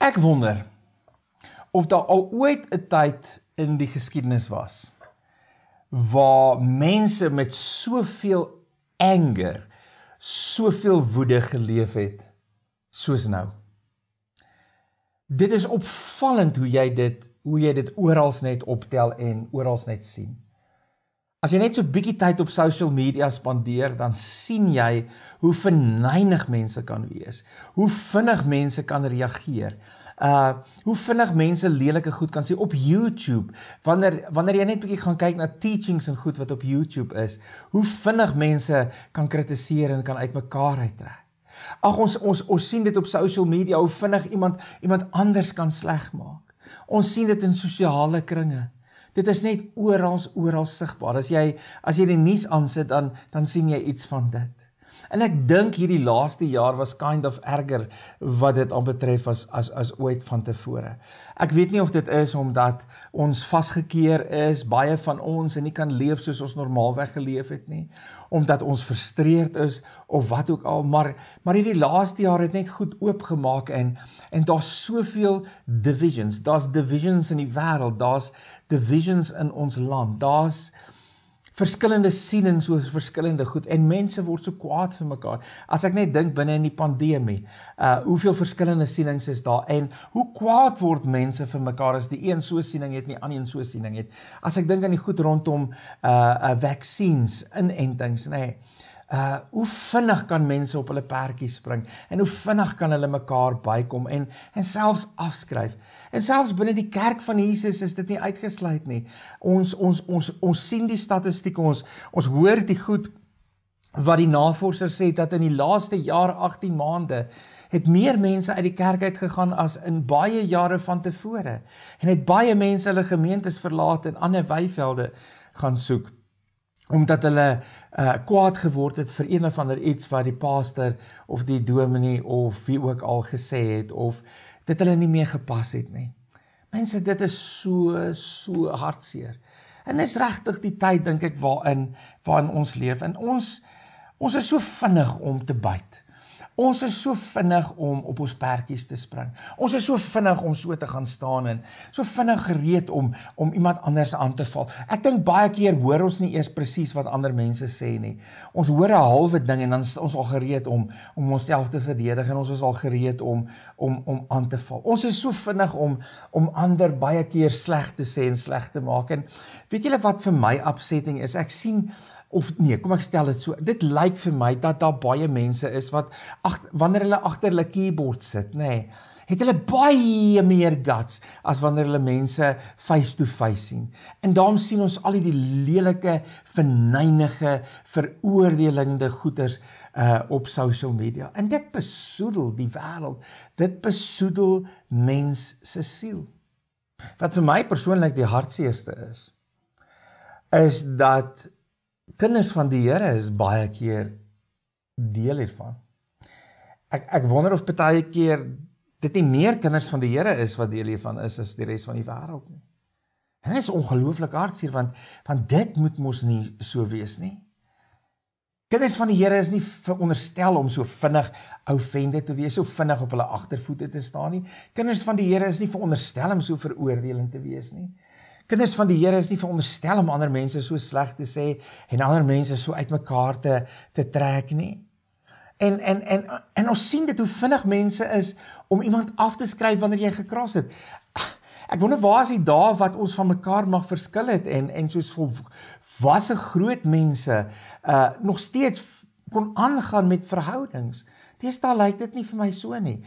Ek wonder of daar al ooit 'n tyd in die geskiedenis was waar mense met soveel anger, soveel woede geleef het soos nou. Dit is opvallend hoe jy dit hoe jy dit oral net optel en oral net sien. As jy net so 'n bietjie tyd op social media spandeer, dan sien jy hoe verneig mense kan wees, hoe vinnig mense kan reageer. Uh, hoe vinnig mense lelike goed kan sê op YouTube. Wanneer wanneer jy net bietjie gaan kyk na teachings en goed wat op YouTube is, hoe vinnig mense kan kritiseer en kan uitmekaar uittrek. Ag ons ons ons sien dit op social media hoe vinnig iemand iemand anders kan sleg maak. Ons sien dit in sosiale kringe. Dit is net oral oral sigbaar. As jy as jy die nuus aansit dan dan sien jy iets van dit. En ek dink hierdie laaste jaar was kind of erger wat dit aanbetref as as as ooit vantevore. Ek weet nie of dit is omdat ons vasgekeer is, baie van ons en nie kan leef soos ons normaalweg geleef het nie, omdat ons frustreerd is of wat ook al, maar maar hierdie laaste jaar het net goed oopgemaak en en daar's soveel divisions, daar's divisions in die wêreld, daar's divisions in ons land, daar's verskillende sienings oor verskillende goed en mense word so kwaad vir mekaar. As ek net dink binne in die pandemie, uh hoeveel verskillende sienings is daar en hoe kwaad word mense vir mekaar as die een so siening het en die ander een so siening het. As ek dink aan die goed rondom uh uh vaksines, inentings, nê. Nee, Uh hoe vinnig kan mense op hulle pertjies spring en hoe vinnig kan hulle mekaar bykom en en selfs afskryf. En selfs binne die kerk van Jesus is dit nie uitgesluit nie. Ons ons ons ons sien die statistieke ons ons hoor die goed wat die navorser sê dat in die laaste jaar 18 maande het meer mense uit die kerk uit gegaan as in baie jare vantevore en het baie mense hulle gemeentes verlaat en ander weivelde gaan soek omdat hulle uh kwaad geword het vir een of ander iets wat die pastor of die dominee of wie ook al gesê het of dit hulle nie meer gepas het nie. Mense, dit is so so hartseer. En dis regtig die tyd dink ek waarin waarin ons leef en ons ons is so vinnig om te byt. Ons is so vinnig om op ons perdjies te spring. Ons is so vinnig om so te gaan staan en so vinnig gereed om om iemand anders aan te val. Ek dink baie keer hoor ons nie eers presies wat ander mense sê nie. Ons hoor 'n halwe ding en dan is ons al gereed om om onsself te verdedig en ons is al gereed om om om aan te val. Ons is so vinnig om om ander baie keer sleg te sê en sleg te maak. En weet julle wat vir my upsetting is? Ek sien of nee, kom ek stel dit so. Dit lyk vir my dat daar baie mense is wat ag wanneer hulle agter hulle keyboard sit, nê, nee, het hulle baie meer guts as wanneer hulle mense face to face sien. En daarom sien ons al hierdie lelike, verneynige, veroordelende goeters uh op social media. En dit besoedel die wêreld. Dit besoedel mens se siel. Wat vir my persoonlik die hartseerste is, is dat Kinders van die Here is baie keer deel hiervan. Ek ek wonder of baie keer dit nie meer kinders van die Here is wat deel hiervan is as die res van die wêreld nie. En dit is ongelooflik hartseer want want dit moet mos nie so wees nie. Kinders van die Here is nie veronderstel om so vinnig ou vende te wees, so vinnig op hulle agtervoete te staan nie. Kinders van die Here is nie veronderstel om so veroordeling te wees nie. Kinders van die Here is nie veronderstel om ander mense so sleg te sê en ander mense so uitmekaar te te trek nie. En en en en ons sien dit hoe vinnig mense is om iemand af te skryf wanneer jy gekras het. Ek wonder waar is die dae wat ons van mekaar mag verskil het en en soos volwasse groot mense uh nog steeds kon aangaan met verhoudings. Deesdae lyk dit nie vir my so nie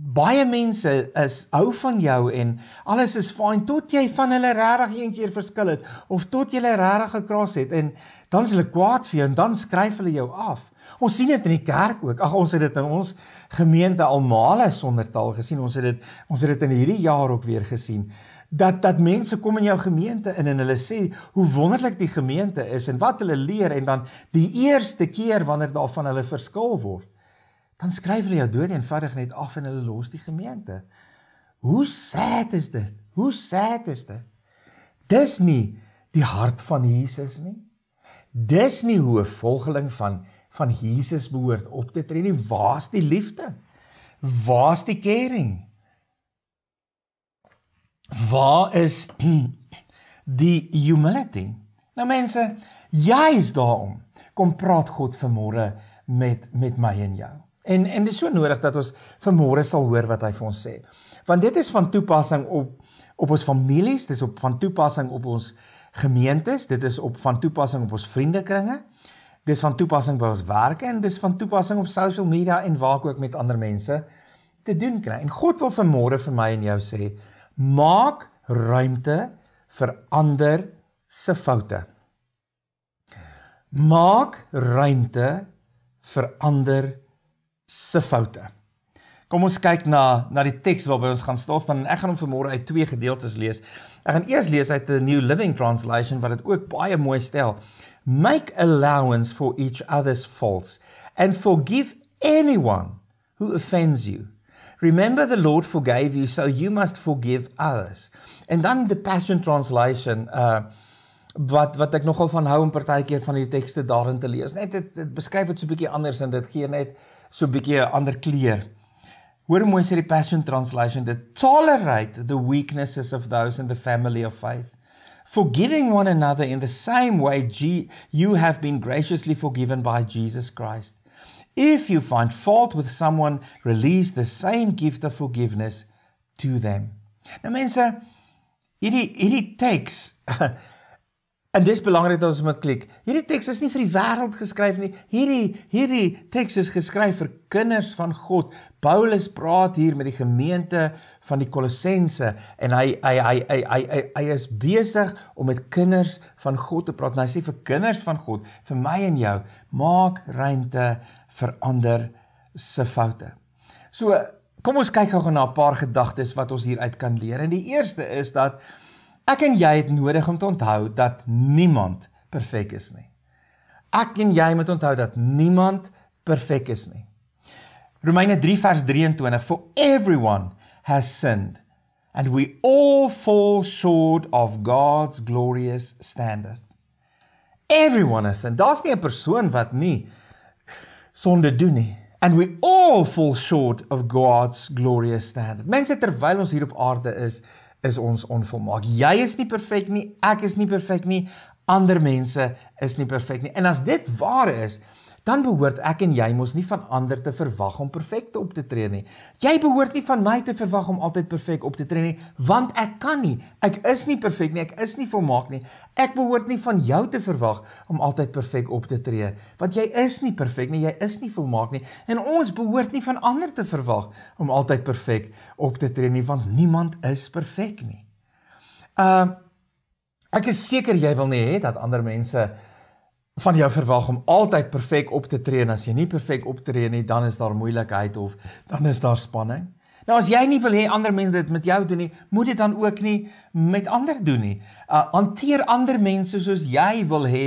baie mense is hou van jou en alles is fyn tot jy van hulle regtig een keer verskil het of tot jy hulle regtig gekraas het en dan is hulle kwaad vir jou en dan skryf hulle jou af. Ons sien dit in die kerk ook. Ag ons het dit in ons gemeente almal sonder taal gesien. Ons het dit ons het dit in hierdie jaar ook weer gesien dat dat mense kom in jou gemeente in en hulle sê hoe wonderlik die gemeente is en wat hulle leer en dan die eerste keer wanneer daarvan hulle verskil word dan skryf hulle jou dood eenvoudig net af en hulle los die gemeente. Hoe sad is dit? Hoe sad is dit? Dis nie die hart van Jesus nie. Dis nie hoe 'n volgeling van van Jesus behoort op te tree nie. Waar's die liefde? Waar's die caring? Waar is die humility? Nou mense, jy is daarom. Kom praat God vanmôre met met my en jou. En en dit is so nodig dat ons vanmôre sal hoor wat hy vir ons sê. Want dit is van toepassing op op ons families, dis op van toepassing op ons gemeentes, dit is op van toepassing op ons vriendekringe. Dis van toepassing by ons werke en dis van toepassing op social media en waar ek ook met ander mense te doen kry. En God wil vanmôre vir my en jou sê: Maak ruimte vir ander se foute. Maak ruimte vir ander se se foute. Kom ons kyk na na die teks waarby ons gaan staan staan en ek gaan hom vanmôre uit twee gedeeltes lees. Ek gaan eers lees uit die New Living Translation wat dit ook baie mooi stel. Make allowance for each other's faults and forgive anyone who offends you. Remember the Lord forgave you so you must forgive others. And then the Passion Translation uh wat wat ek nogal van hou om partykeer van hierdie tekste daarin te lees. Net dit dit beskryf dit so bietjie anders en dit gee net so bietjie 'n ander kleur. Hoor mooi sê die Passion Translation, "To tolerate the weaknesses of those in the family of faith, forgiving one another in the same way G you have been graciously forgiven by Jesus Christ. If you find fault with someone, release the same gift of forgiveness to them." Nou mense, hierdie hierdie teks En dis belangrik dat ons moet klik. Hierdie teks is nie vir die wêreld geskryf nie. Hierdie hierdie teks is geskryf vir kinders van God. Paulus praat hier met die gemeente van die Kolossense en hy hy hy hy hy hy, hy is besig om met kinders van God te praat. En hy sê vir kinders van God, vir my en jou, maak ruimte vir ander se foute. So, kom ons kyk gou-gou na 'n paar gedagtes wat ons hier uit kan leer. En die eerste is dat ehm Ek en jy het nodig om te onthou dat niemand perfek is nie. Ek en jy moet onthou dat niemand perfek is nie. Romeine 3 vers 23 For everyone has sinned and we all fall short of God's glorious standard. Everyone has sinned. Daar's nie 'n persoon wat nie sonde doen nie. And we all fall short of God's glorious standard. Mense terwyl ons hier op aarde is, is ons onvolmaak. Jy is nie perfek nie, ek is nie perfek nie, ander mense is nie perfek nie. En as dit waar is, dan behoort ek en jy mos nie van ander te verwag om perfek op te tree nie. Jy behoort nie van my te verwag om altyd perfek op te tree nie, want ek kan nie. Ek is nie perfek nie, ek is nie volmaak nie. Ek behoort nie van jou te verwag om altyd perfek op te tree, want jy is nie perfek nie, jy is nie volmaak nie. En ons behoort nie van ander te verwag om altyd perfek op te tree nie, want niemand is perfek nie. Ehm uh, ek is seker jy wil nie hê dat ander mense van jou verwag om altyd perfek op te tree en as jy nie perfek optree nie, dan is daar moeilikheid of dan is daar spanning. Nou as jy nie wil hê ander mense dit met jou doen nie, moet dit dan ook nie met ander doen nie. Uh, hanteer uh, ander mense soos jy wil hê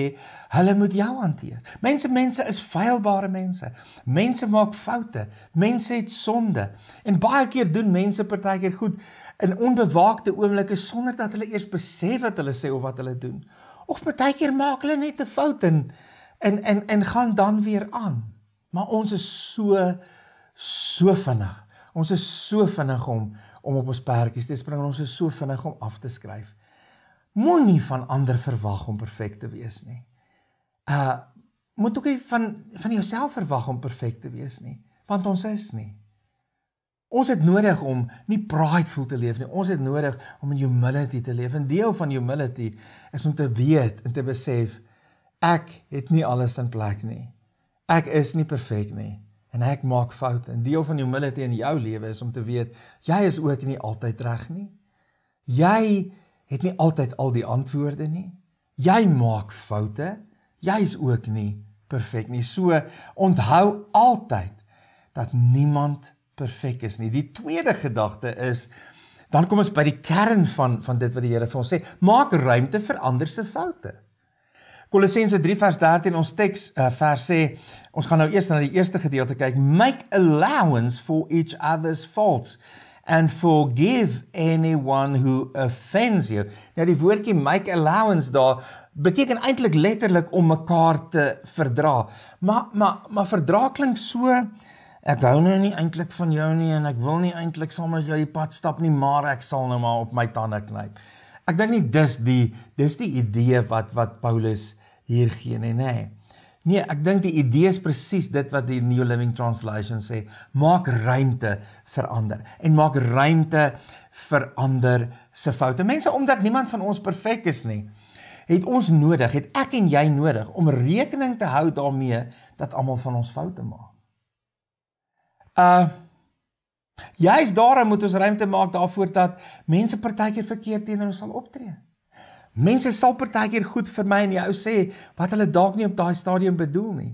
hulle moet jou hanteer. Mense mense is feilbare mense. Mense maak foute. Mense het sonde. En baie keer doen mense partykeer goed in onbewaakte oomblikke sonder dat hulle eers besef wat hulle sê of wat hulle doen. Of baie keer maak hulle net 'n fout en en en en gaan dan weer aan. Maar ons is so so vinnig. Ons is so vinnig om om op ons pertjies te spring en ons is so vinnig om af te skryf. Moenie van ander verwag om perfek te wees nie. Uh moet ook nie van van jouself verwag om perfek te wees nie, want ons is nie. Ons het nodig om nie prideful te leef nie. Ons het nodig om in humility te leef. En deel van humility is om te weet en te besef ek het nie alles in plek nie. Ek is nie perfek nie en ek maak foute. En deel van humility in jou lewe is om te weet jy is ook nie altyd reg nie. Jy het nie altyd al die antwoorde nie. Jy maak foute. Jy is ook nie perfek nie. So onthou altyd dat niemand perfek is nie. Die tweede gedagte is dan kom ons by die kern van van dit wat die Here vir ons sê, maak ruimte vir ander se foute. Kolossense 3 vers 13 ons teks uh, vers sê ons gaan nou eers na die eerste gedeelte kyk make allowance for each other's faults and forgive anyone who offends you. Nou die woordjie make allowance daar beteken eintlik letterlik om mekaar te verdra. Maar maar maar verdra klink so uh, ek hou nou nie eintlik van jou nie en ek wil nie eintlik sommer jou die pad stap nie, maar ek sal nou maar op my tande knyp. Ek dink nie dis die dis die idee wat wat Paulus hier gee nie, nê. Nee, ek dink die idee is presies dit wat die New Living Translation sê, maak ruimte vir ander en maak ruimte vir ander se foute. Mense, omdat niemand van ons perfek is nie, het ons nodig, het ek en jy nodig om rekening te hou daarmee dat almal van ons foute maak. Uh juis daarom moet ons ruimte maak daarvoor dat mense partykeer verkeerd teenoor ons sal optree. Mense sal partykeer goed vir my en jou sê wat hulle dalk nie op daai stadium bedoel nie.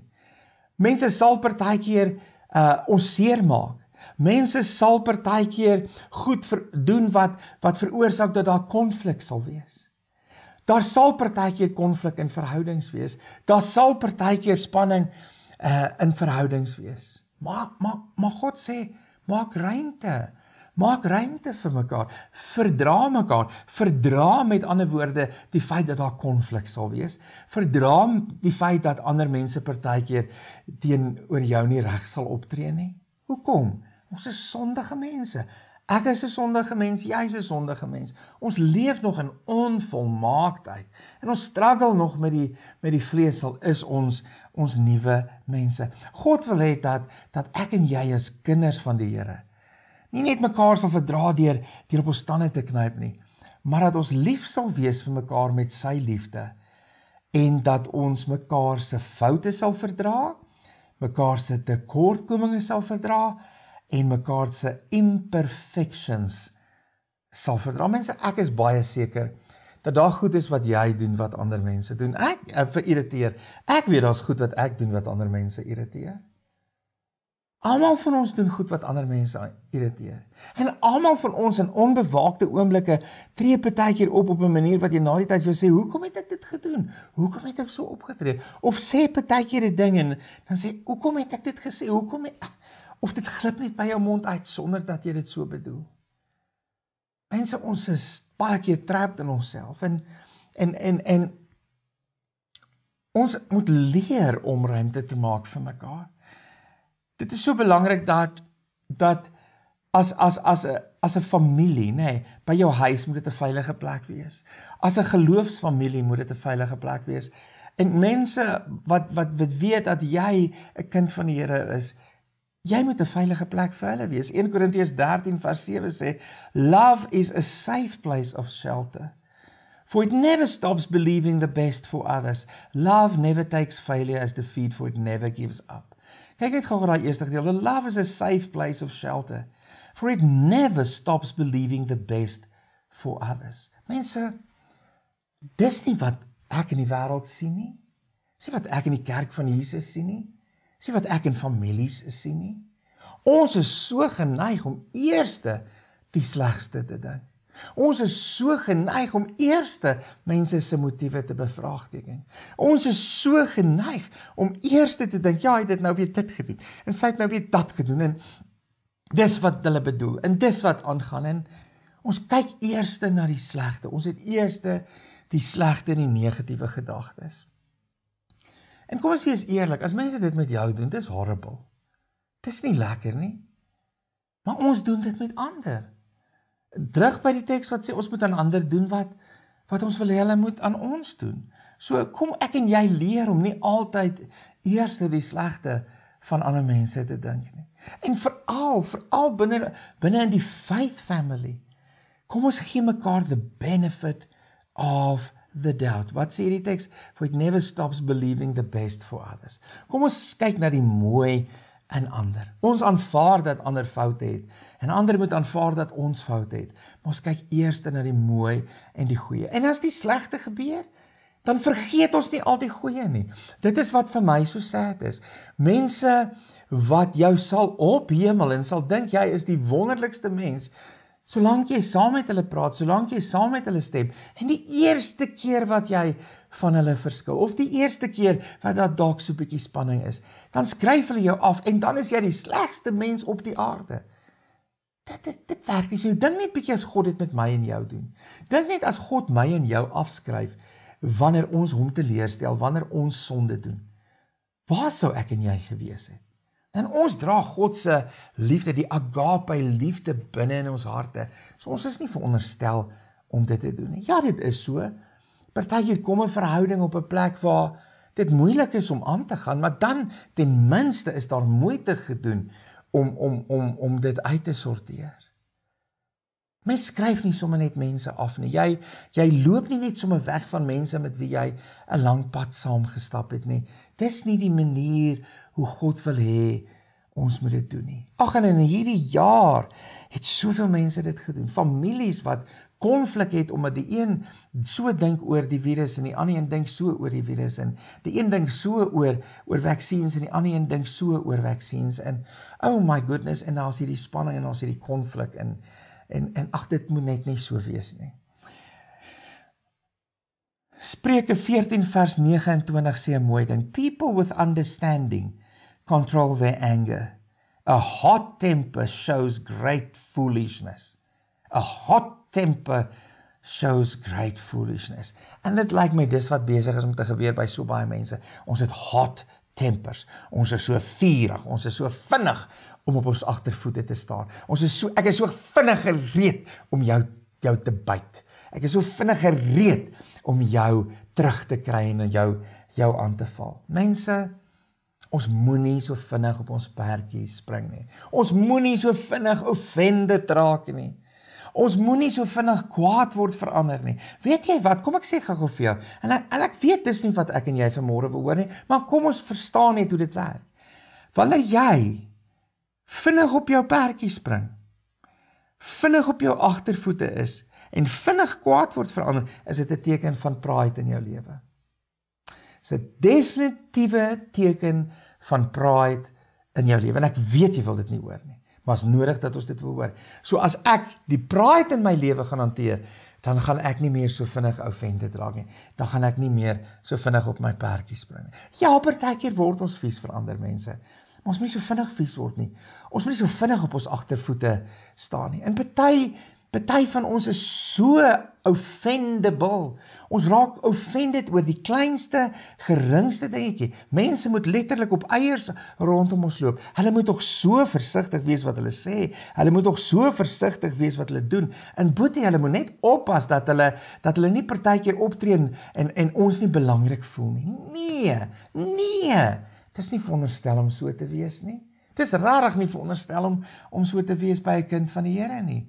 Mense sal partykeer uh ons seermaak. Mense sal partykeer goed doen wat wat veroorsaak dat daar konflik sal wees. Daar sal partykeer konflik in verhoudings wees. Daar sal partykeer spanning uh in verhoudings wees. Maak maak maar God sê maak ruimte. Maak ruimte vir mekaar. Verdra mekaar. Verdra met ander woorde die feit dat daar konflik sal wees. Verdra die feit dat ander mense partykeer teenoor jou nie reg sal optree nie. Hoekom? Ons is sondige mense. Ek is 'n sondige mens, jy is 'n sondige mens. Ons leef nog in onvolmaaktheid en ons struggle nog met die met die vlees al is ons ons nuwe mense. God wil hê dat dat ek en jy as kinders van die Here nie net mekaar sal verdra deur deur op ons tande te knyp nie, maar dat ons lief sal wees vir mekaar met sy liefde en dat ons mekaar se foute sal verdra, mekaar se tekortkominge sal verdra en mekaar se imperfections sal verdra. Mense, ek is baie seker dat daar goed is wat jy doen wat ander mense doen. Ek, ek eh, verirriteer. Ek weet daar's goed wat ek doen wat ander mense irriteer. Almal van ons doen goed wat ander mense irriteer. En almal van ons in onbewaakte oomblikke tree partykeer op op 'n manier wat jy na die tyd vir jou sê, "Hoekom het ek dit gedoen? Hoekom het ek so opgetree?" Of sê partykeer 'n ding en dan sê, "Hoekom het ek dit gesê? Hoekom het ek of dit glip net by jou mond uit sonder dat jy dit so bedoel. Mense ons is baie keer trapped in onsself en en en en ons moet leer om ruimte te maak vir mekaar. Dit is so belangrik dat dat as as as 'n as 'n familie, nê, nee, by jou huis moet dit 'n veilige plek wees. As 'n geloofsfamilie moet dit 'n veilige plek wees. En mense wat wat wat weet dat jy 'n kind van die Here is, Jy moet 'n veilige plek vir hulle wees. 1 Korintiërs 13 vers 7 sê, "Love is a safe place of shelter, for it never stops believing the best for others. Love never takes failure as defeat, for it never gives up." Kyk net gou na daai eerste gedeelte. "Love is a safe place of shelter, for it never stops believing the best for others." Mense, dis nie wat ek in die wêreld sien nie. Dis nie wat ek in die kerk van Jesus sien nie. Sien wat ek in families sien nie? Ons is so geneig om eerste die slegste te dink. Ons is so geneig om eerste mense se motiewe te bevraagteken. Ons is so geneig om eerste te dink, ja, hy het dit nou weer dit gedoen en sy het nou weer dat gedoen en dis wat hulle bedoel en dis wat aangaan en ons kyk eerste na die slegste. Ons het eerste die slegste en die negatiewe gedagtes. En kom ons wees eerlik, as mense dit met jou doen, dis horrible. Dis nie lekker nie. Maar ons doen dit met ander. Drug by die teks wat sê ons moet aan ander doen wat wat ons wil hê hulle moet aan ons doen. So kom ek en jy leer om nie altyd eers die slegte van ander mense te dink nie. En veral, veral binne binne in die faith family. Kom ons gee mekaar the benefit of the doubt. Wat sê die teks? For it never stops believing the best for others. Kom ons kyk na die mooi in ander. Ons aanvaar dat ander foute het en ander moet aanvaar dat ons foute het. Maar ons kyk eers na die mooi en die goeie. En as die slegte gebeur, dan vergeet ons nie altyd goeie nie. Dit is wat vir my so sad is. Mense wat jou sal ophemel en sal dink jy is die wonderlikste mens Solank jy saam met hulle praat, solank jy saam met hulle stem, en die eerste keer wat jy van hulle verskil of die eerste keer wat daar dalk so 'n bietjie spanning is, dan skryf hulle jou af en dan is jy die slegste mens op die aarde. Dit is, dit werk nie so. Dink net bietjie as God dit met my en jou doen. Dink net as God my en jou afskryf wanneer ons hom teleerstel, wanneer ons sonde doen. Waar sou ek en jy gewees het? En ons dra God se liefde, die agape liefde binne in ons harte. So ons is nie veronderstel om dit te doen nie. Ja, dit is so. Partykeer kom 'n verhouding op 'n plek waar dit moeilik is om aan te gaan, maar dan ten minste is daar moeite gedoen om om om om dit uit te sorteer. Mens skryf nie sommer net mense af nie. Jy jy loop nie net sommer weg van mense met wie jy 'n lang pad saam gestap het nie. Dis nie die manier hoe God wil hê ons moet dit doen nie. Ag en in hierdie jaar het soveel mense dit gedoen. Families wat konflik het omdat die een so dink oor die virus en die ander een dink so oor die virus en die een dink so oor oor vaksins en die ander een dink so oor vaksins en oh my goodness en daar's hierdie spanning en daar's hierdie konflik en en en ag dit moet net nie so wees nie. Spreuke 14 vers 29 sê mooi ding. People with understanding control their anger. A hot temper shows great foolishness. A hot temper shows great foolishness. En dit lyk my dis wat besig is om te gebeur by so baie mense. Ons het hot tempers. Ons is so vurig, ons is so vinnig om op ons agtervoete te staan. Ons is so ek is so vinnig gereed om jou jou te byt. Ek is so vinnig gereed om jou terug te kry en jou jou aan te val. Mense, Ons moenie so vinnig op ons perdjie spring nie. Ons moenie so vinnig offended raak nie. Ons moenie so vinnig kwaad word verander nie. Weet jy wat? Kom ek sê gou-gou vir jou. En ek weet dis nie wat ek en jy vanmôre behoor nie, maar kom ons verstaan net hoe dit werk. Wanneer jy vinnig op jou perdjie spring, vinnig op jou agtervoete is en vinnig kwaad word verander, is dit 'n teken van pride in jou lewe. Dit is 'n definitiewe teken van pride in jou lewe en ek weet jy wil dit nie hoor nie maar is nodig dat ons dit wil hoor so as ek die pride in my lewe gaan hanteer dan gaan ek nie meer so vinnig ou vente draak nie dan gaan ek nie meer so vinnig op my perdjie spring nie ja partykeer word ons vies vir ander mense maar ons moet so vinnig vies word nie ons moet so vinnig op ons agtervoete staan nie in party party van ons is so offendable. Ons raak offended oor die kleinste, geringste dingetjie. Mense moet letterlik op eiers rondom ons loop. Hulle moet tog so versigtig wees wat hulle sê. Hulle moet tog so versigtig wees wat hulle doen. In boetie hulle moet net oppas dat hulle dat hulle nie partykeer optree en en ons nie belangrik voel nie. Nee, nee. Dit is nie veronderstel om so te wees nie. Dit is rarig nie veronderstel om om so te wees by 'n kind van die Here nie.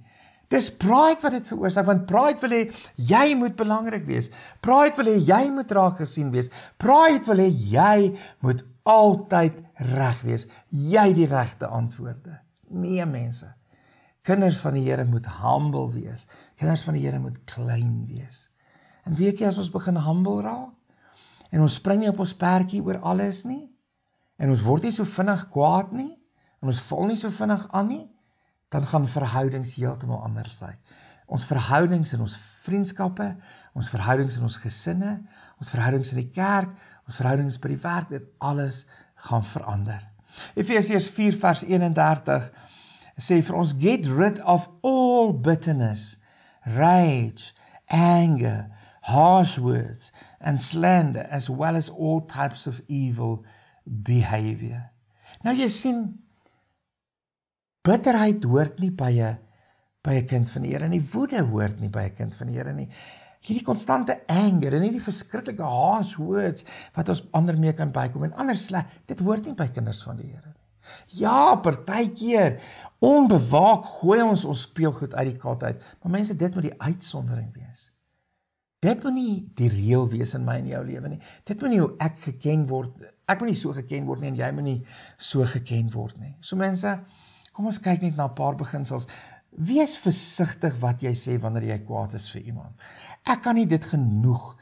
Dis pride wat dit veroorsaak want pride wil hê jy moet belangrik wees. Pride wil hê jy moet raak gesien wees. Pride wil hê jy moet altyd reg wees. Jy die regte antwoorde. Nee mense. Kinders van die Here moet humble wees. Kinders van die Here moet klein wees. En weet jy as ons begin humble raak en ons spring nie op ons perdjie oor alles nie en ons word nie so vinnig kwaad nie en ons val nie so vinnig aan nie dan gaan verhoudings heeltemal anders raai. Ons verhoudings in ons vriendskappe, ons verhoudings in ons gesinne, ons verhoudings in die kerk, ons verhoudings by die werk, dit alles gaan verander. Efesiërs 4:31 sê vir ons get rid of all bitterness, rage, anger, harsh words and slander as well as all types of evil behavior. Nou jy sien Bitterheid hoort nie by 'n by 'n kind van die Here nie. Woede hoort nie by 'n kind van die Here nie. Hierdie konstante anger en hierdie verskriklike harsh words wat ons ander mee kan bykom en ander sleg, dit hoort nie by kinders van die Here nie. Ja, partykeer onbewaak gooi ons ons speelgoed uit die kat uit. Maar mense, dit moet die uitsondering wees. Dit moet nie die reël wees in my en jou lewe nie. Dit moet nie hoe ek geken word. Ek moet nie so geken word nie en jy moet nie so geken word nie. So mense, Kom ons kyk net na 'n paar beginsels. Wees versigtig wat jy sê wanneer jy kwaad is vir iemand. Ek kan nie dit genoeg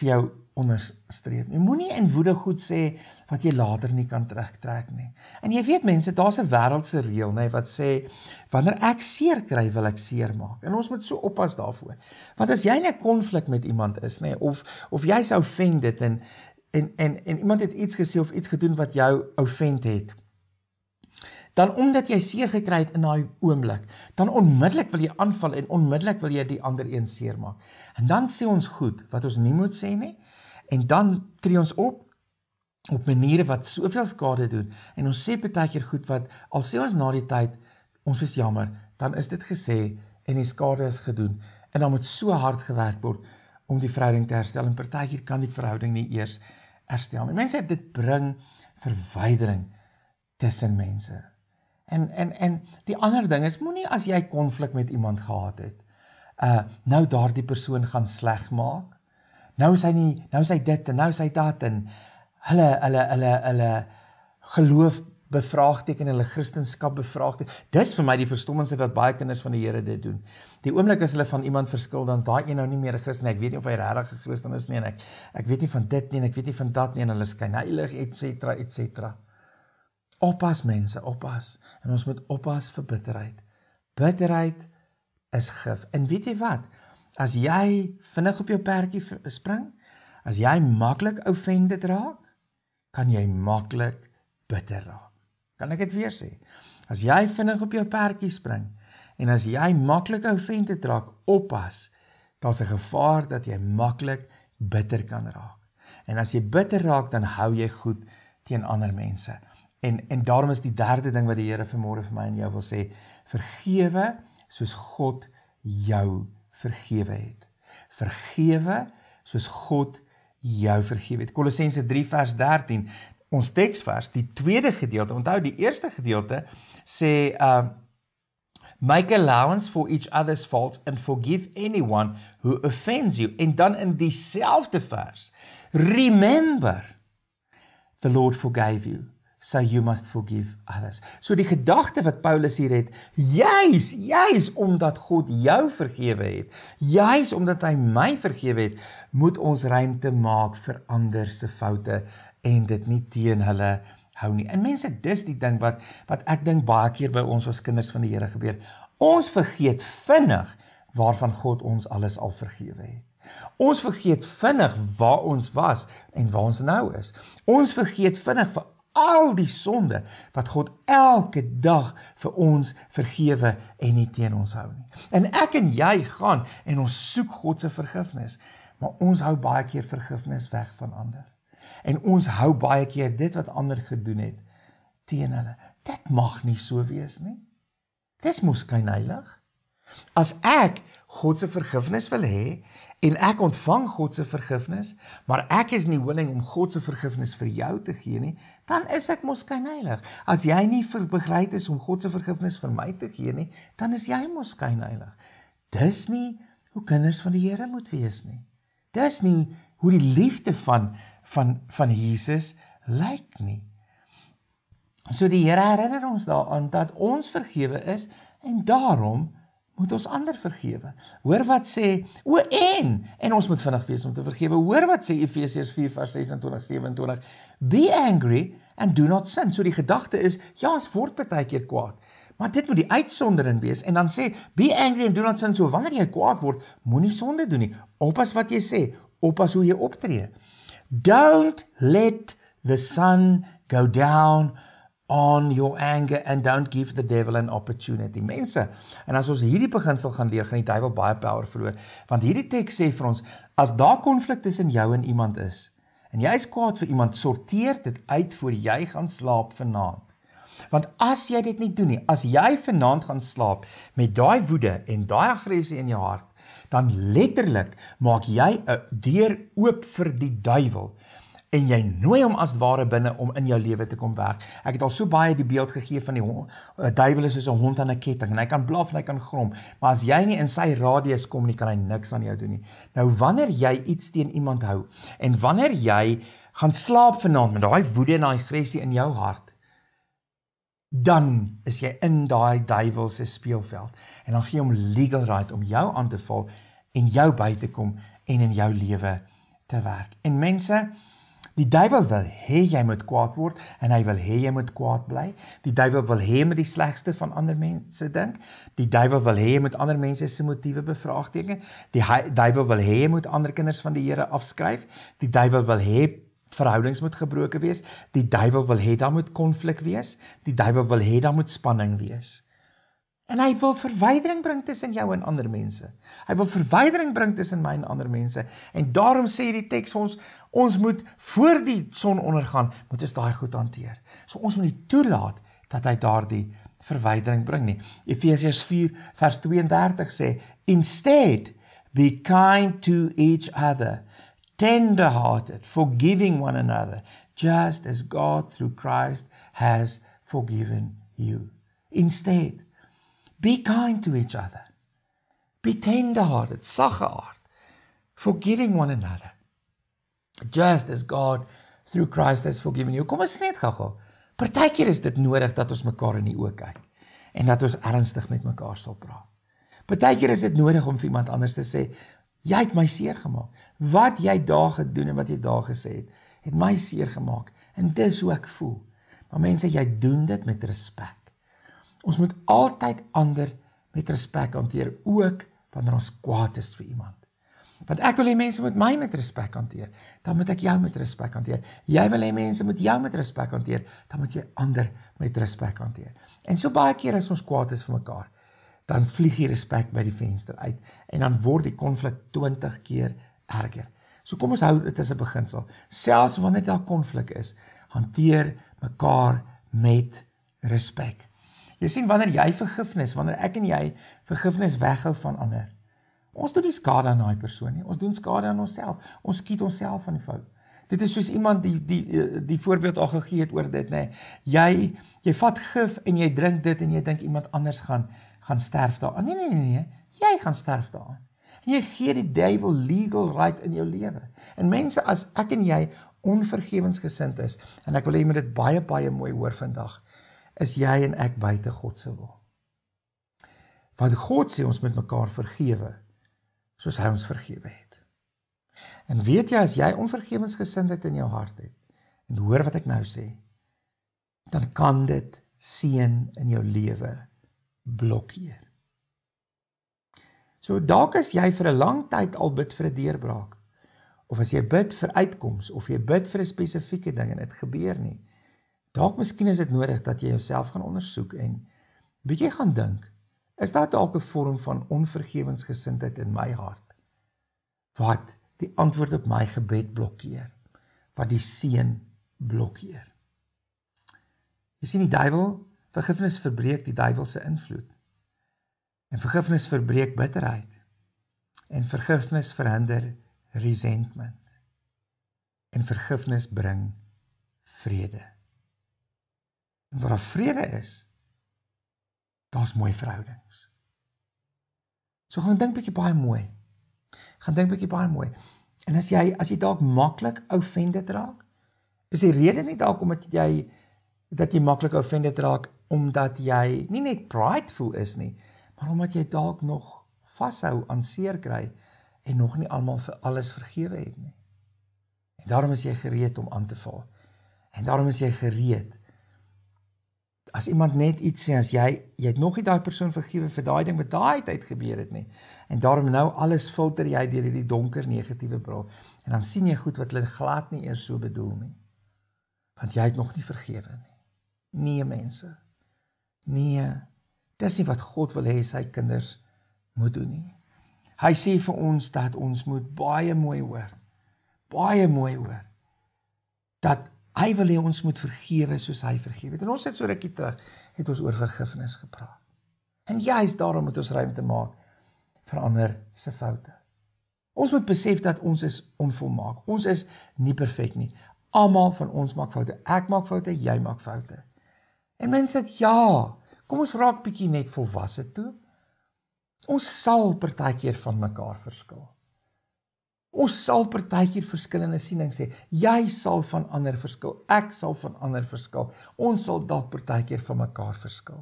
vir jou onderstreep nie. Moenie in woede goed sê wat jy later nie kan terugtrek nie. En jy weet mense, daar's 'n wêreldse reël, nê, wat sê wanneer ek seer kry, wil ek seer maak. En ons moet so oppas daarvoor. Want as jy in 'n konflik met iemand is, nê, of of jy's offended en en en en iemand het iets gesê of iets gedoen wat jou offend het, dan omdat jy seer gekry het in daai oomblik, dan onmiddellik wil jy aanval en onmiddellik wil jy die ander een seermaak. En dan sê ons goed wat ons nie moet sê nie en dan tree ons op op maniere wat soveel skade doen en ons sê partykeer goed wat al sê ons na die tyd ons is jammer, dan is dit gesê en die skade is gedoen en dan moet so hard gewerk word om die verhouding te herstel en partykeer kan die verhouding nie eers herstel nie. Mense dit bring verwydering tussen mense. En en en die ander ding is moenie as jy konflik met iemand gehad het, uh nou daardie persoon gaan sleg maak. Nou is hy nie, nou is hy dit en nou is hy dat en hulle hulle hulle hulle geloof bevraagteken hulle kristendom bevraagteken. Dis vir my die verstommingste dat baie kinders van die Here dit doen. Die oomblik as hulle van iemand verskil, dan's daai een nou nie meer 'n Christen nie. Ek weet nie of hy regtig 'n Christen is nie en ek ek weet nie van dit nie en ek weet nie van dat nie en hulle skyn heilig et cetera et cetera. Oppas mense, oppas. En ons moet oppas vir bitterheid. Bitterheid is gif. En weet jy wat? As jy vinnig op jou perdjie spring, as jy maklik offended raak, kan jy maklik bitter raak. Kan ek dit weer sê? As jy vinnig op jou perdjie spring en as jy maklik offended raak, oppas. Daar's 'n gevaar dat jy maklik bitter kan raak. En as jy bitter raak, dan hou jy goed teen ander mense. En en daarom is die derde ding wat die Here vanmôre vir my en jou wil sê, vergewe soos God jou vergewe het. Vergewe soos God jou vergewe het. Kolossense 3 vers 13, ons teksvers, die tweede gedeelte. Onthou die eerste gedeelte sê um Make allowance for each other's faults and forgive anyone who offends you. En dan in dieselfde vers, remember the Lord forgave you so you must forgive others. So die gedagte wat Paulus hier het, juis, juis omdat God jou vergewe het, juis omdat hy my vergewe het, moet ons ruimte maak vir ander se foute en dit nie teen hulle hou nie. En mense, dis die ding wat wat ek dink baie keer by ons ons kinders van die Here gebeur. Ons vergeet vinnig waarvan God ons alles al vergewe het. Ons vergeet vinnig waar ons was en waar ons nou is. Ons vergeet vinnig vir al die sonde wat God elke dag vir ons vergewe en nie teen ons hou nie. En ek en jy gaan en ons soek God se vergifnis, maar ons hou baie keer vergifnis weg van ander. En ons hou baie keer dit wat ander gedoen het teen hulle. Dit mag nie so wees nie. Dis mos skynheilig. As ek God se vergifnis wil hê en ek ontvang God se vergifnis, maar ek is nie willing om God se vergifnis vir jou te gee nie, dan is ek moskynheilig. As jy nie bereid is om God se vergifnis vir my te gee nie, dan is jy moskynheilig. Dis nie hoe kinders van die Here moet wees nie. Dis nie hoe die liefde van van van Jesus lyk nie. So die Here herinner ons daaraan dat ons vergewe is en daarom moet ons ander vergewe. Hoor wat sê o en en ons moet vinnig wees om te vergewe. Hoor wat sê Efesiërs 4:26-27. Be angry and do not sin. So die gedagte is ja, ons word baie keer kwaad. Maar dit moet die uitsondering wees en dan sê be angry and do not sin. So wanneer jy kwaad word, moenie sonde doen nie. Oppas wat jy sê, oppas hoe jy optree. Don't let the sun go down on your anger and don't give the devil an opportunity. Mense, en as ons hierdie beginsel gaan leer, gaan die duiwel baie power verloor, want hierdie teks sê vir ons as daar konflik tussen jou en iemand is en jy is kwaad vir iemand, sorteer dit uit voor jy gaan slaap vanaand. Want as jy dit nie doen nie, as jy vanaand gaan slaap met daai woede en daai aggressie in jou hart, dan letterlik maak jy 'n deur oop vir die duiwel en jy nooi hom as ware binne om in jou lewe te kom werk. Ek het al so baie die beeld gegee van die eh, duiwel is soos 'n hond aan 'n ketting en hy kan blaf en hy kan grom, maar as jy nie in sy radius kom nie, kan hy niks aan jou doen nie. Nou wanneer jy iets teen iemand hou en wanneer jy gaan slaap vanaand met daai woede en daai aggressie in jou hart, dan is jy in daai duiwel se speelveld en dan gee hom legal right om jou aan te val en jou by te kom en in jou lewe te werk. En mense, Die duiwel wil hê jy moet kwaad word en hy wil hê jy moet kwaad bly. Die duiwel wil hê jy moet die slegste van ander mense dink. Die duiwel wil hê jy moet ander mense se motiewe bevraagteken. Die duiwel wil hê jy moet ander kinders van die Here afskryf. Die duiwel wil hê verhoudings moet gebroken wees. Die duiwel wil hê daar moet konflik wees. Die duiwel wil hê daar moet spanning wees. En hy wil verwydering bring tussen jou en ander mense. Hy wil verwydering bring tussen my en ander mense. En daarom sê hierdie teks vir ons, ons moet voor die son ondergaan, moet ons daai goed hanteer. So ons moet nie toelaat dat hy daardie verwydering bring nie. Efesiërs 4:32 sê, "Instead, be kind to each other, tender-hearted, forgiving one another, just as God through Christ has forgiven you." Instead, Be kind to each other. Be tender-hearted, sagge-hart, forgiving one another. Just as God through Christ has forgiven you. Kom ons net gou-gou. Partykeer is dit nodig dat ons mekaar in die oë kyk en dat ons ernstig met mekaar sal praat. Partykeer is dit nodig om vir iemand anders te sê, jy het my seer gemaak. Wat jy daag gedoen en wat jy daag gesê het, het my seer gemaak en dis hoe ek voel. Maar mense, jy doen dit met respek. Ons moet altyd ander met respek hanteer, ook wanneer ons kwaad is vir iemand. Want ek wil hê mense moet my met respek hanteer, dan moet ek jou met respek hanteer. Jy wil hê mense moet jou met respek hanteer, dan moet jy ander met respek hanteer. En so baie keer as ons kwaad is vir mekaar, dan vlieg die respek by die venster uit en dan word die konflik 20 keer erger. So kom ons hou dit as 'n beginsel. Selfs wanneer daar konflik is, hanteer mekaar met respek. Jy sien wanneer jy vergifnis, wanneer ek en jy vergifnis weghou van ander. Ons doen skade aan daai persoon nie. Ons doen skade aan onsself. Ons skiet onsself van die fout. Dit is soos iemand die die eh, die voorbeeld al gegee het oor dit nê. Jy jy vat gif en jy drink dit en jy dink iemand anders gaan gaan sterf daaraan. Nee nee nee nee. Jy gaan sterf daaraan. En jy gee die duiwel legal right in jou lewe. En mense as ek en jy onvergewensgesind is en ek wil hê jy moet dit baie baie mooi hoor vandag is jy en ek buite God se wil. Want God sê ons moet mekaar vergewe soos hy ons vergewe het. En weet jy as jy onvergewensgesindheid in jou hart het en hoor wat ek nou sê, dan kan dit seën in jou lewe blokkeer. So dalk as jy vir 'n lang tyd al bid vir 'n deurbraak of as jy bid vir uitkoms of jy bid vir 'n spesifieke ding en dit gebeur nie, Dalk miskien is dit nodig dat jy jouself gaan ondersoek en bietjie gaan dink. Is daar dalk 'n vorm van onvergewensgesindheid in my hart wat die antwoord op my gebed blokkeer? Wat die seën blokkeer? Jy sien die duiwel, vergifnis verbreek die duiwel se invloed. En vergifnis verbreek bitterheid. En vergifnis verhinder resentment. En vergifnis bring vrede. En waar daar vrede is, daar's mooi verhoudings. So gaan dink bietjie baie mooi. Gaan dink bietjie baie mooi. En as jy as jy dalk maklik offended raak, is die rede nie dalk omdat jy dat jy maklik offended raak omdat jy nie net prideful is nie, maar omdat jy dalk nog vashou aan seer kry en nog nie almal vir alles vergewe het nie. En daarom is jy gereed om aan te val. En daarom is jy gereed as iemand net iets sê as jy jy het nog nie daai persoon vergewe vir daai ding wat daai tyd gebeur het nie. En daarom nou alles filter jy deur hierdie donker negatiewe bril en dan sien jy goed wat hulle glad nie eers so bedoel nie. Want jy het nog nie vergewe nie. Nee mense. Nee. Dis nie wat God wil hê sy kinders moet doen nie. Hy sê vir ons dat ons moet baie mooi hoor. Baie mooi hoor. Dat Hy wil hê ons moet vergewe soos hy vergewe het. En ons het so rukkie terug het ons oor vergifnis gepraat. En juist daarom moet ons ruimte maak vir ander se foute. Ons moet besef dat ons is onvolmaak. Ons is nie perfek nie. Almal van ons maak foute. Ek maak foute, jy maak foute. En mense sê ja, kom ons raak bietjie net volwasse toe. Ons sal partykeer van mekaar verskil. Ons sal partykeer verskillende sienings hê. Jy sal van ander verskil. Ek sal van ander verskil. Ons sal dalk partykeer van mekaar verskil.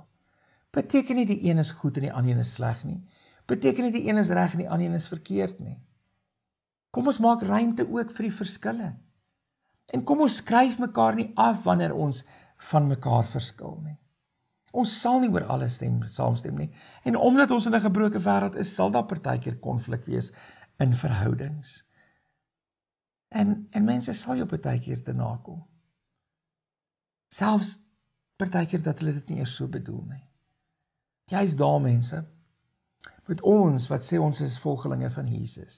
Beteken nie die een is goed en die ander een is sleg nie. Beteken nie die een is reg en die ander een is verkeerd nie. Kom ons maak ruimte ook vir die verskille. En kom ons skryf mekaar nie af wanneer ons van mekaar verskil nie. Ons sal nie oor alles stem saamstem nie. En omdat ons in 'n gebroke wêreld is, sal daar partykeer konflik wees in verhoudings. En en mense sal jou partykeer te nakom. Selfs partykeer dat hulle dit nie eers so bedoel nie. Jy's daar mense. Met ons wat sê ons is volgelinge van Jesus,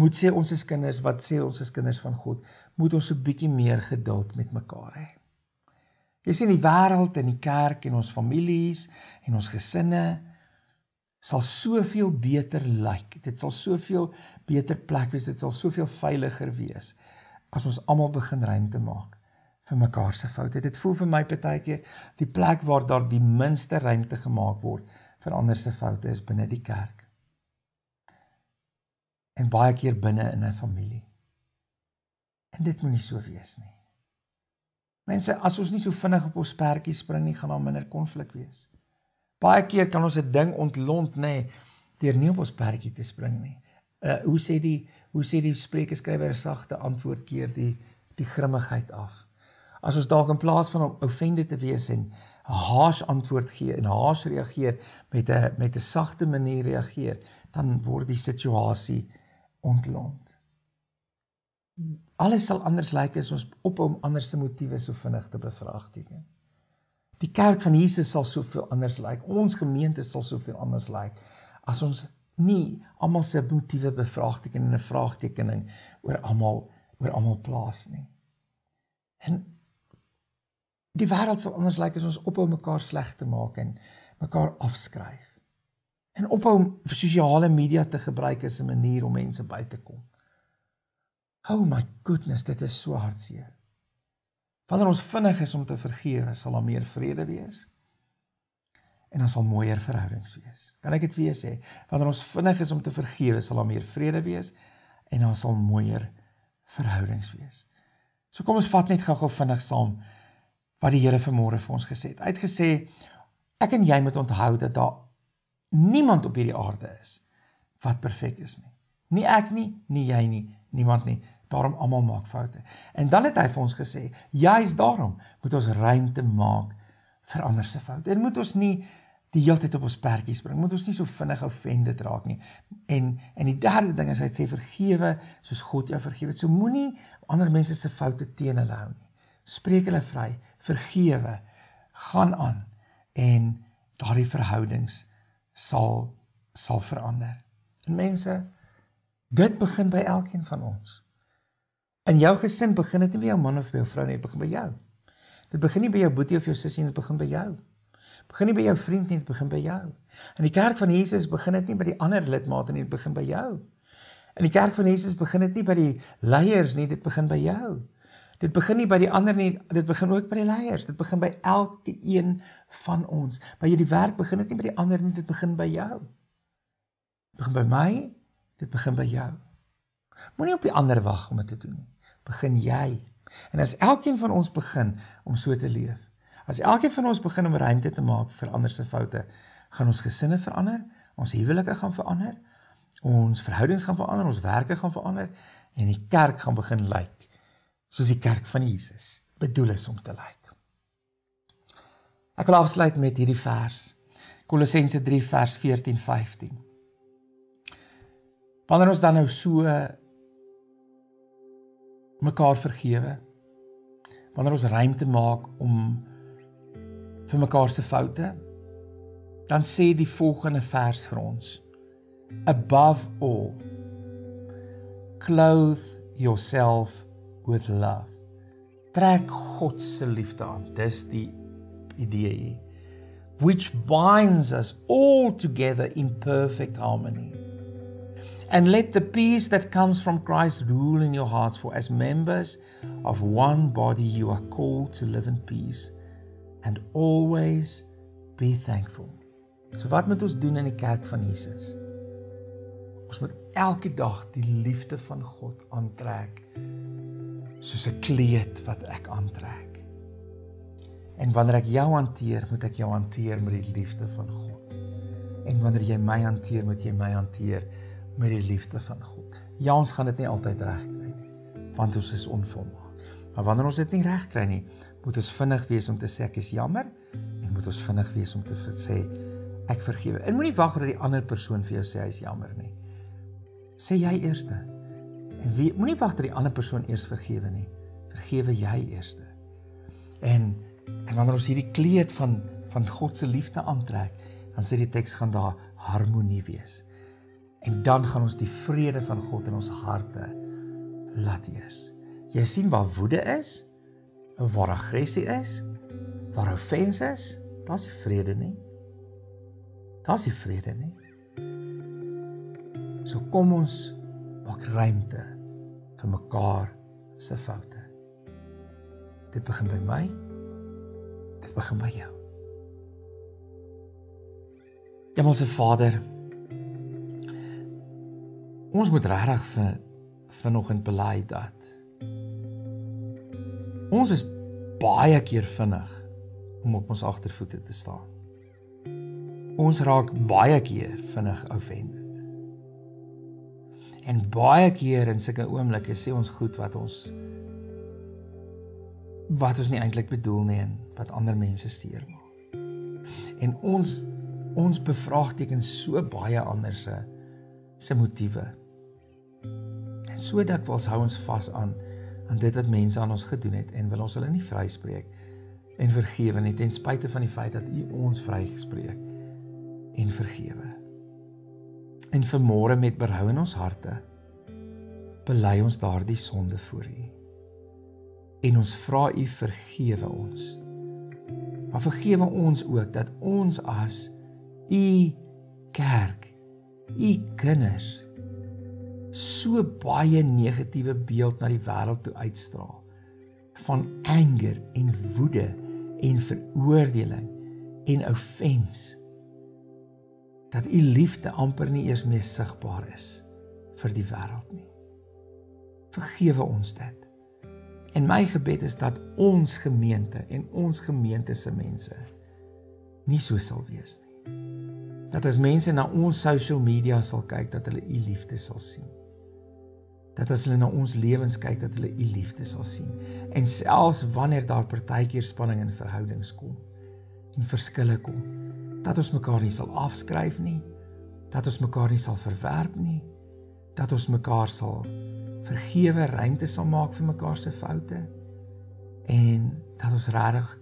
moet sê ons is kinders wat sê ons is kinders van God, moet ons 'n bietjie meer geduld met mekaar hê. Jy sien die wêreld en die kerk en ons families en ons gesinne sal soveel beter lyk. Like. Dit sal soveel beter plek wees. Dit sal soveel veiliger wees as ons almal begin ruimte maak vir mekaar se foute. Dit voel vir my partykeer die plek waar daar die minste ruimte gemaak word vir ander se foute is binne die kerk. En baie keer binne in 'n familie. En dit moenie so wees nie. Mense, as ons nie so vinnig op ons perdjies spring nie, gaan daar minder konflik wees baie keer kan ons 'n ding ontlont nê nee, deur nie op ons perdjie te spring nie. Uh hoe sê die hoe sê die spreker skrywer sagte antwoord keer die die grimmigheid af. As ons dalk in plaas van om offended te wees en 'n harsh antwoord gee en harsh reageer met 'n met 'n sagte manier reageer, dan word die situasie ontlont. Alles sal anders lyk as ons ophou om ander se motiewe so vinnig te bevraagteken. Die kerk van Jesus sal soveel anders lyk. Like. Ons gemeente sal soveel anders lyk like, as ons nie almal se motiewe bevraagteken en 'n vraagtekening oor almal oor almal plaas nie. En die wêreld sal anders lyk like, as ons ophou mekaar sleg te maak en mekaar afskryf. En ophou sosiale media te gebruik as 'n manier om mense by te kom. Oh my goodness, dit is so hartseer. Wanneer ons vinnig is om te vergewe, sal daar meer vrede wees. En dan sal mooier verhoudings wees. Kan ek dit weer sê? Wanneer ons vinnig is om te vergewe, sal daar meer vrede wees en dan sal mooier verhoudings wees. So kom ons vat net gou-gou vinnig saam wat die Here vanmôre vir ons gesê het. Uitgesê ek en jy moet onthou dat daar niemand op hierdie aarde is wat perfek is nie. Nie ek nie, nie jy nie, niemand nie waarom almal maak foute. En dan het hy vir ons gesê, juist daarom moet ons ruimte maak vir ander se foute. En moet ons nie die hele tyd op ons perdjies bring. Moet ons nie so vinnig offended raak nie. En en die derde ding is hy sê vergewe soos God jou vergewe het. So moenie ander mense se foute teen hulle hou nie. Spreek hulle vry, vergewe, gaan aan en daardie verhoudings sal sal verander. En mense, dit begin by elkeen van ons. In jou gesin begin dit nie by jou man of by jou vrou nie, dit begin by jou. Dit begin nie by jou boetie of jou sussie nie, dit begin by jou. Dit begin nie by jou vriend nie, dit begin by jou. In die kerk van Jesus begin dit nie by die ander lidmate nie, dit begin by jou. In die kerk van Jesus begin dit nie by die leiers nie, dit begin by jou. Dit begin nie by die ander nie, dit begin ook by die leiers. Dit begin by elke een van ons. By jou die werk begin dit nie by die ander nie, dit begin by jou. Dit begin by my, dit begin by jou. Moenie op die ander wag om dit te doen nie begin jy. En as elkeen van ons begin om so te leef, as elkeen van ons begin om ruimte te maak vir ander se foute, gaan ons gesinne verander, ons huwelike gaan verander, ons verhoudings gaan verander, ons werke gaan verander en die kerk gaan begin lyk like, soos die kerk van Jesus bedoel is om te lyk. Like. Ek wil afsluit met hierdie vers. Kolossense 3 vers 14-15. Wanneer ons dan nou so mekaar vergewe. Wanneer ons ruimte maak om vir mekaar se foute, dan sê die volgende vers vir ons: Above all, clothe yourself with love. Trek God se liefde aan. Dis die idee hier. Which binds us all together in perfect harmony. And let the peace that comes from Christ rule in your hearts, for as members of one body, you are called to live in peace and always be thankful. So wat moet ons doen in die kerk van Jesus? Ons moet elke dag die liefde van God aantrek soos 'n kleed wat ek aantrek. En wanneer ek jou hanteer, moet ek jou hanteer met die liefde van God. En wanneer jy my hanteer, moet jy my hanteer met met die liefde van God. Ja, ons gaan dit nie altyd regkry nie, want ons is onvolmaak. Maar wanneer ons dit nie regkry nie, moet ons vinnig wees om te sê ek is jammer en moet ons vinnig wees om te sê ek vergewe. En moenie wag dat die ander persoon vir jou sê hy is jammer nie. Sê jy eers en wie moenie wag dat die ander persoon eers vergewe nie. Vergewe jy eers. En en wanneer ons hierdie kleed van van God se liefde aantrek, dan sê die teks gaan daar harmonie wees. En dan gaan ons die vrede van God in ons harte laat heers. Jy sien waar woede is, waar aggressie is, waar offense is, daar's nie vrede nie. Daar's nie vrede nie. So kom ons maak ruimte vir mekaar se foute. Dit begin by my. Dit begin by jou. Hemelse Vader, ons moet regtig vir vanoggend belai dat ons is baie keer vinnig om op ons agtervoete te staan. Ons raak baie keer vinnig offended. En baie keer in sulke oomblikke sê ons goed wat ons wat ons nie eintlik bedoel nie en wat ander mense steur maak. En ons ons bevraagteken so baie ander se se motiewe En so dikwels hou ons vas aan aan dit wat mense aan ons gedoen het en wil ons hulle nie vryspreek en vergewe nie ten spyte van die feit dat U ons vrygespreek en vergewe. En vermore met berou in ons harte bely ons daardie sonde voor U. En ons vra U vergewe ons. Maar vergewe ons ook dat ons as U kerk, U kinders so baie negatiewe beeld na die wêreld toe uitstraal van anger en woede en veroordeling en offense dat u liefde amper nie eens meer sigbaar is vir die wêreld nie vergewe ons dit en my gebed is dat ons gemeente en ons gemeente se mense nie so sal wees nie dat as mense na ons social media sal kyk dat hulle u liefde sal sien dat as hulle na ons lewens kyk dat hulle u liefde sal sien. En selfs wanneer daar partykeer spanning in verhoudings kom en verskille kom, dat ons mekaar nie sal afskryf nie, dat ons mekaar nie sal verwerp nie, dat ons mekaar sal vergewe, ruimte sal maak vir mekaar se foute en dat ons regtig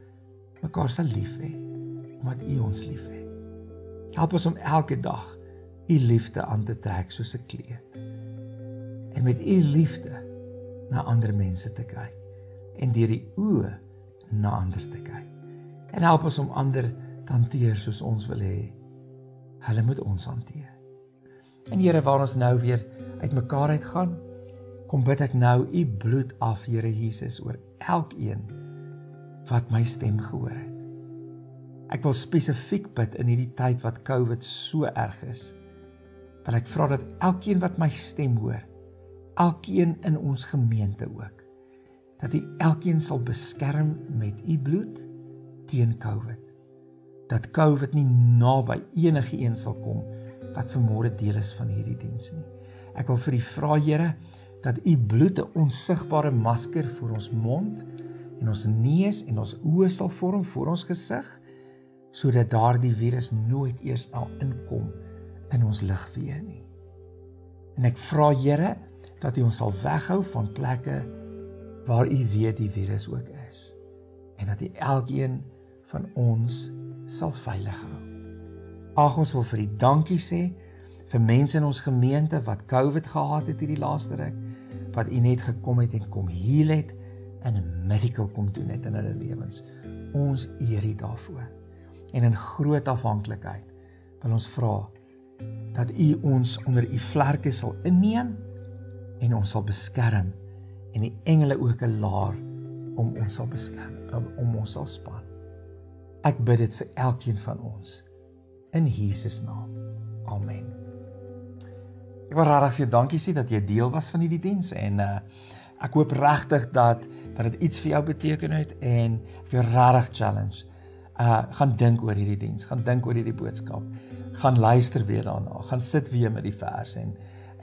mekaar sal lief hê omdat u ons lief het. Help ons om elke dag u liefde aan te trek soos 'n kleed en met u liefde na ander mense te kyk en deur die oë na ander te kyk. En help ons om ander te hanteer soos ons wil hê hulle moet ons hanteer. En Here, waar ons nou weer uitmekaar uitgaan, kom bid ek nou u bloed af, Here Jesus, oor elkeen wat my stem gehoor het. Ek wil spesifiek bid in hierdie tyd wat COVID so erg is, want ek vra dat elkeen wat my stem hoor, elkeen in ons gemeente ook. Dat U elkeen sal beskerm met U bloed teen COVID. Dat COVID nie naby enige een sal kom wat vermoure deel is van hierdie diens nie. Ek wil vir U vra Here dat U bloed 'n onsigbare masker vir ons mond en ons neus en ons oë sal vorm vir ons gesig sodat daardie virus nooit eers al inkom in ons lugweë nie. En ek vra Here dat U ons sal weghou van plekke waar U weet die virus ook is en dat U elkeen van ons sal veilig hou. Ag ons wil vir U dankie sê vir mense in ons gemeente wat COVID gehad het hierdie laaste ruk wat U net gekom het en kom heel het en 'n medical kom doen net in hulle lewens. Ons eer U daarvoor. En in groot afhanklikheid wil ons vra dat U ons onder U vlerke sal inneem en ons sal beskerm en die engele ook 'n laar om ons sal beskerm om ons sal span. Ek bid dit vir elkeen van ons in Jesus naam. Amen. Ek wil regtig vir jou dankie sê dat jy deel was van hierdie diens en uh, ek hoop regtig dat dat dit iets vir jou beteken het en vir regtig challenge. Uh gaan dink oor hierdie diens, gaan dink oor hierdie boodskap, gaan luister weer daarna, gaan sit weer met die vers en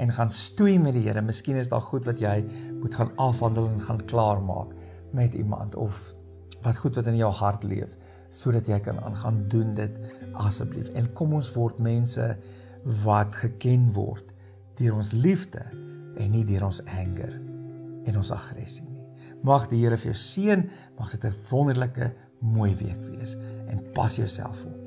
en gaan stoei met die Here. Miskien is daar goed wat jy moet gaan afhandel en gaan klaarmaak met iemand of wat goed wat in jou hart leef sodat jy kan aangaan doen dit asseblief. En kom ons word mense wat geken word deur ons liefde en nie deur ons anger en ons aggressie nie. Mag die Here vir jou seën, mag dit 'n wonderlike mooi week wees en pas jouself op.